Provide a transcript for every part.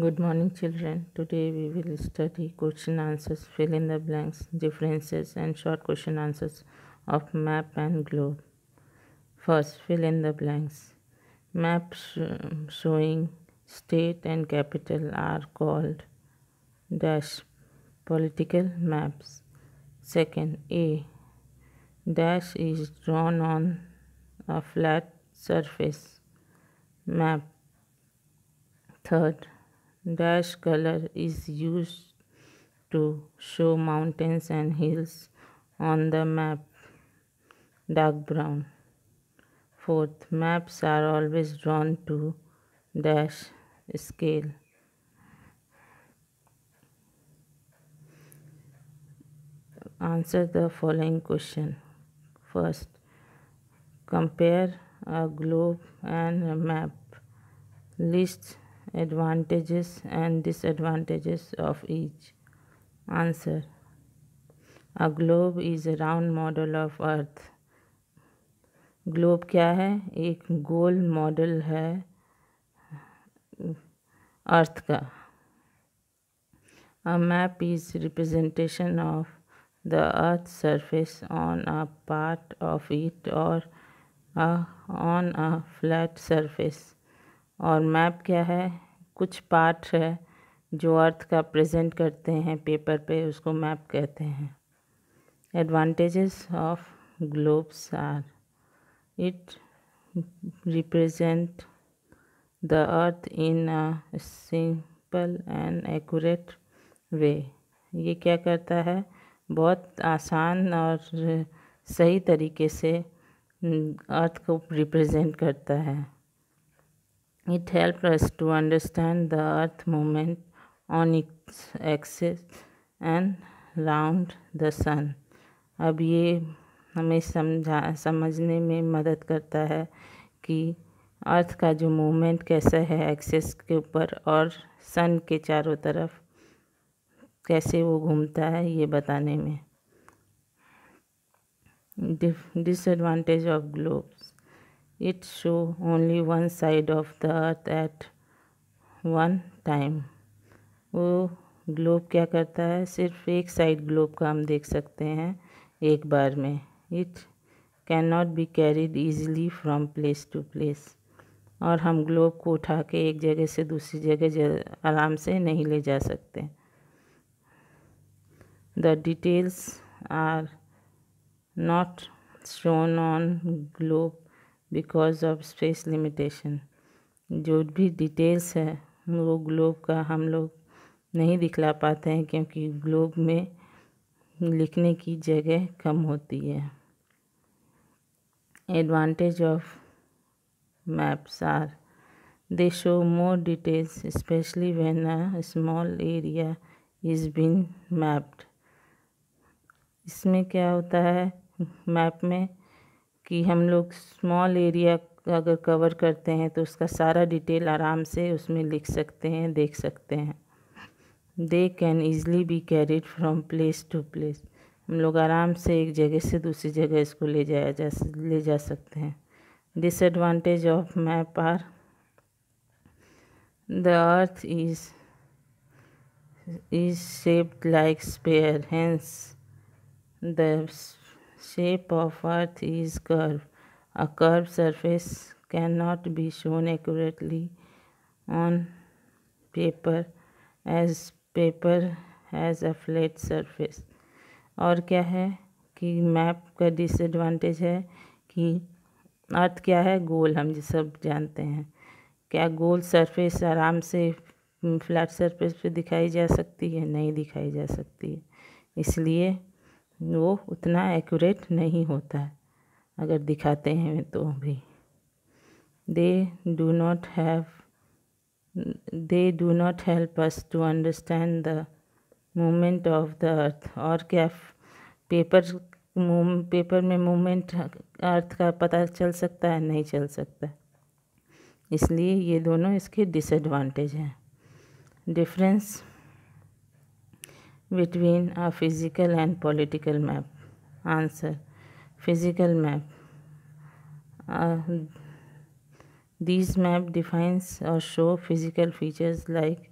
Good morning children. Today we will study question answers, fill in the blanks, differences and short question answers of map and globe. First, fill in the blanks. Maps showing state and capital are called dash political maps. Second, A dash is drawn on a flat surface map. Third, Dash color is used to show mountains and hills on the map. Dark brown. Fourth, maps are always drawn to dash scale. Answer the following question. First, compare a globe and a map. List advantages and disadvantages of each answer a globe is a round model of earth globe kya hai ek gol model hai earth ka a map is representation of the earth surface on a part of it or a, on a flat surface और map क्या है कुछ part है जो अर्थ का present करते हैं paper पे उसको मैप कहते हैं advantages of globes are it represent the earth in a simple and accurate way ये क्या करता है बहुत आसान और सही तरीके से हम्म, अर्थ को रिप्रेजेंट करता है It helps us to understand the earth movement on its axis and round the sun. ab ye hame समझा समझने में मदद करता है कि अर्थ का जो मूवमेंट कैसा है एक्सेस के ऊपर और सन के चारों तरफ कैसे वो घूमता है ये बताने में disadvantage of globes It show only one side of the earth at one time. वो ग्लोब क्या करता है सिर्फ एक साइड ग्लोब का हम देख सकते हैं एक बार में it can not be carried easily from place to place और हम ग्लोब को उठा के एक जगह से दूसरी जगह आराम से नहीं ले जा सकते the details are not shown on globe because of space limitation जो भी डिटेल्स है वो ग्लोब का हम लोग नहीं दिखला पाते हैं क्योंकि ग्लोब में लिखने की जगह कम होती है advantage of maps are they show more details specially when a small area is been mapped इसमें क्या होता है मैप में कि हम लोग स्मॉल एरिया अगर कवर करते हैं तो उसका सारा डिटेल आराम से उसमें लिख सकते हैं देख सकते हैं they can easily be carried from place to place हम लोग आराम से एक जगह से दूसरी जगह इसको ले जाया जा ले जा सकते हैं disadvantage of map are the earth is is shaped like sphere hence the shape of earth is curve a curve surface can not be shown accurately on paper as paper as a flat surface और क्या है कि map का disadvantage है कि अर्थ क्या है गोल हम सब जानते हैं क्या गोल सरफेस आराम से फ्लैट हम्म, सरफेस पे दिखाई जा सकती है नहीं दिखाई जा सकती है इसलिए वो उतना एक्यूरेट नहीं होता है अगर दिखाते हैं तो भी they do not have they do not help us to understand the movement of the earth और क्या पेपर पेपर में मूमेंट अर्थ का पता चल सकता है नहीं चल सकता इसलिए ये दोनों इसके डिसएडवांटेज हैं difference between a physical and political map answer physical map uh, these map defines or show physical features like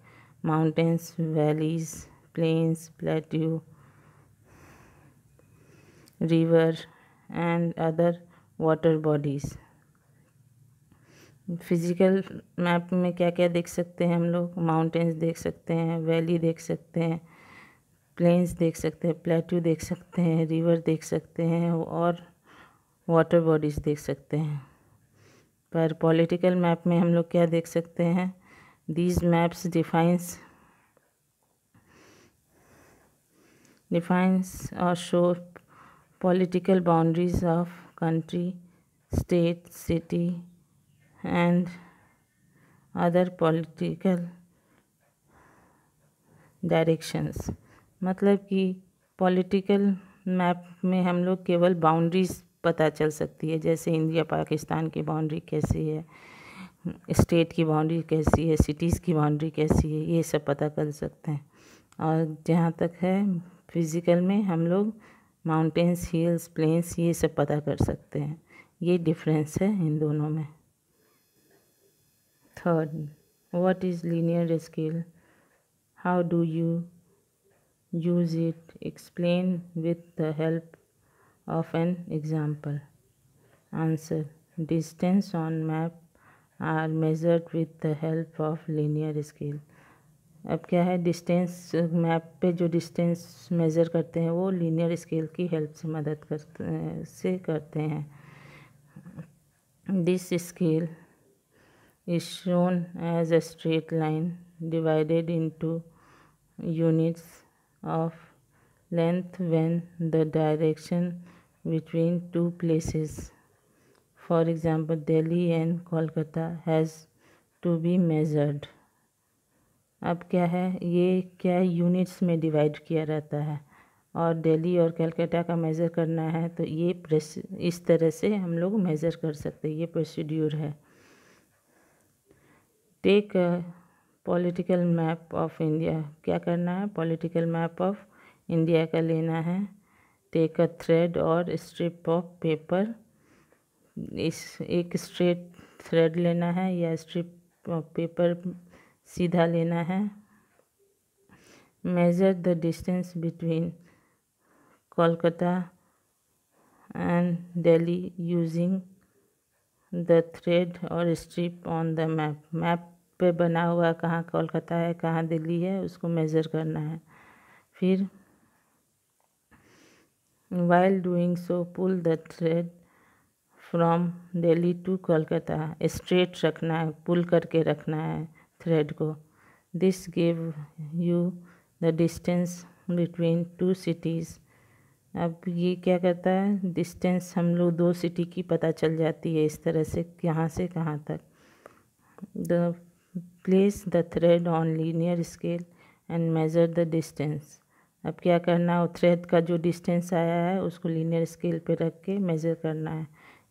mountains valleys plains plateau river and other water bodies physical map में क्या क्या देख सकते हैं हम लोग mountains देख सकते हैं वैली देख सकते हैं प्लेन्स देख सकते हैं प्लेट्यू देख सकते हैं रिवर देख सकते हैं और वाटर बॉडीज देख सकते हैं पर पॉलिटिकल मैप में हम लोग क्या देख सकते हैं दीज मैप्स डिफाइंस डिफाइंस और show political boundaries of country state city and other political directions मतलब कि पॉलिटिकल मैप में हम लोग केवल बाउंड्रीज पता चल सकती है जैसे इंडिया पाकिस्तान की बाउंड्री कैसी है स्टेट की बाउंड्री कैसी है सिटीज़ की बाउंड्री कैसी है ये सब पता कर सकते हैं और जहाँ तक है फिज़िकल में हम लोग माउंटेंस हिल्स प्लेन्स ये सब पता कर सकते हैं ये डिफरेंस है इन दोनों में third what is linear scale how do you use it explain with the help of an example answer distance on map are measured with the help of linear scale अब क्या है डिस्टेंस मैप पे जो distance measure करते हैं वो linear scale की help से मदद करते से करते हैं this scale is shown as a straight line divided into units of length when the direction between two places for example delhi and kolkata has to be measured अब क्या है ये क्या यूनिट्स में डिवाइड किया रहता है और दिल्ली और कलकत्ता का मेज़र करना है तो ये इस तरह से हम लोग मेज़र कर सकते हैं ये प्रोसीड्यूर है take political map of India क्या करना है पॉलिटिकल मैप ऑफ इंडिया का लेना है टेक अ थ्रेड और स्ट्रिप ऑफ पेपर इस एक स्ट्रेट थ्रेड लेना है या स्ट्रिप ऑफ पेपर सीधा लेना है measure the distance between Kolkata and Delhi using the thread और strip on the map map पे बना हुआ कहाँ कोलकाता है कहाँ दिल्ली है उसको मेज़र करना है फिर while doing so pull the thread from Delhi to Kolkata straight रखना है पुल करके रखना है थ्रेड को this give you the distance between two cities अब ये क्या करता है डिस्टेंस हम लोग दो सिटी की पता चल जाती है इस तरह से कहाँ से कहाँ तक the place the thread on linear scale and measure the distance अब क्या करना है थ्रेड का जो डिस्टेंस आया है उसको लीनियर स्केल पे रख के मेज़र करना है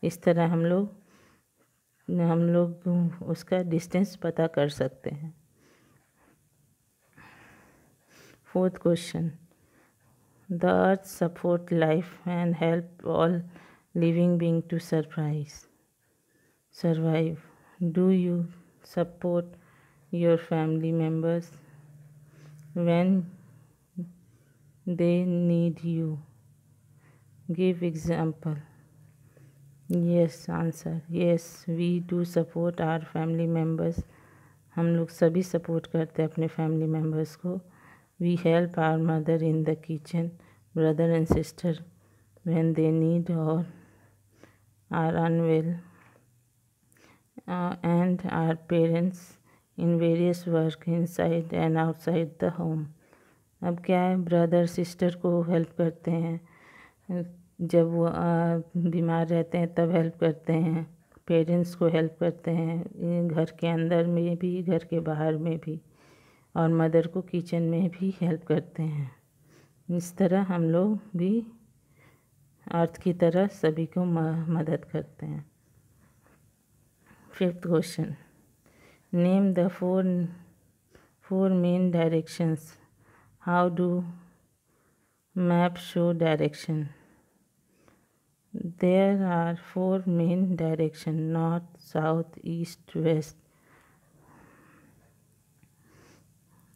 इस तरह हम लोग हम लोग उसका डिस्टेंस पता कर सकते हैं fourth question the earth support life and help all living being to surprise survive do you support your family members when they need you give example yes answer yes we do support our family members हम लोग सभी support करते हैं अपने family members को We help our mother in the kitchen, brother and sister when they need or are unwell uh, and our parents in various work inside and outside the home अब क्या है brother sister को help करते हैं जब वो बीमार रहते हैं तब हेल्प करते हैं पेरेंट्स को हेल्प करते हैं घर के अंदर में भी घर के बाहर में भी और मदर को किचन में भी हेल्प करते हैं इस तरह हम लोग भी अर्थ की तरह सभी को मदद करते हैं fifth question Name the four, four main directions. How do maps show direction? There are four main direction: north, south, east, west.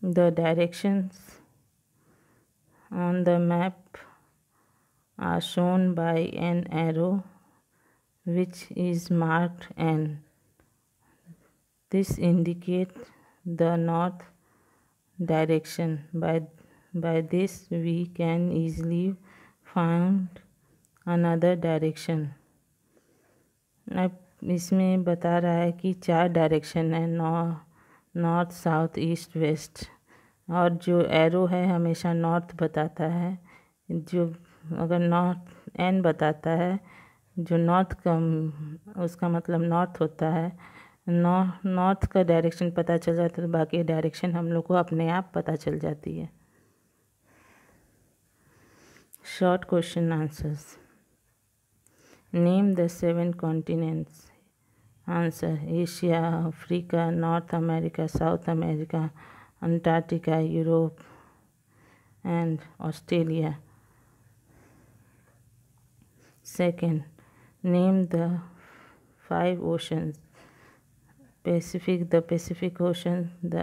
The directions on the map are shown by an arrow which is marked N. This indicate the north direction. By, by this we can easily find another direction. अब इसमें बता रहा है कि चार direction है north south east west और जो एरो है हमेशा नॉर्थ बताता है जो अगर नॉर्थ एन बताता है जो नॉर्थ का उसका मतलब नॉर्थ होता है नॉर्थ का डायरेक्शन पता चल जाता है तो बाकी डायरेक्शन हम लोग को अपने आप पता चल जाती है short question answers name the seven continents answer Asia Africa North America South America Antarctica Europe and Australia second name the five oceans Pacific, the Pacific Ocean, the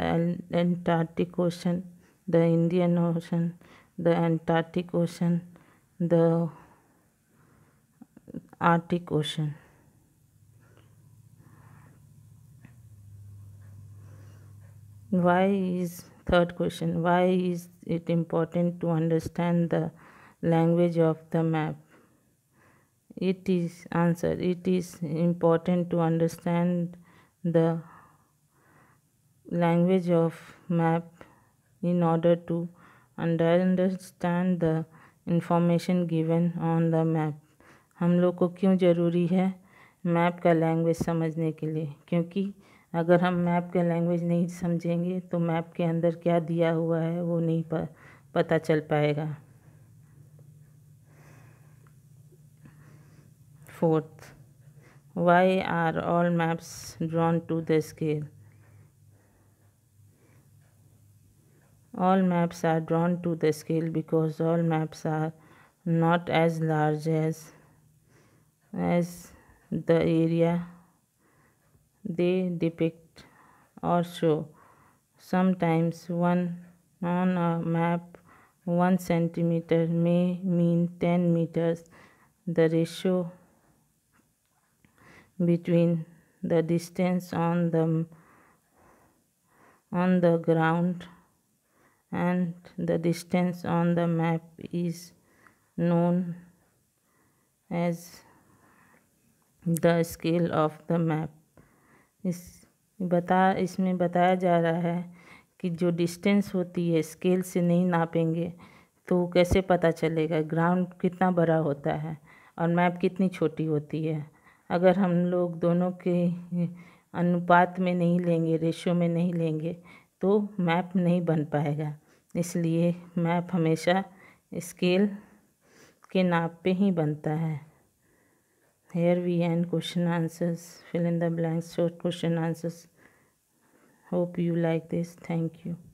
Antarctic Ocean, the Indian Ocean, the Antarctic Ocean, the Arctic Ocean. Why is third question why is it important to understand the language of the map? It is answer it is important to understand the language of map in order to understand the information given on the map हम लोग को क्यों ज़रूरी है map का language समझने के लिए क्योंकि अगर हम मैप का लैंग्वेज नहीं समझेंगे तो मैप के अंदर क्या दिया हुआ है वो नहीं प, पता चल पाएगा fourth Why are all maps drawn to the scale? All maps are drawn to the scale because all maps are not as large as, as the area they depict or show. Sometimes one on a map 1 centimeter may mean 10 meters. The ratio between the distance on the on the ground and the distance on the map is known as the scale of the map इस बता इसमें बताया जा रहा है कि जो distance होती है स्केल से नहीं नापेंगे तो कैसे पता चलेगा ग्राउंड कितना बड़ा होता है और मैप कितनी छोटी होती है अगर हम लोग दोनों के अनुपात में नहीं लेंगे रेशो में नहीं लेंगे तो मैप नहीं बन पाएगा इसलिए मैप हमेशा स्केल के नाप पे ही बनता है here we and question answers fill in the blanks short question answers hope you like this thank you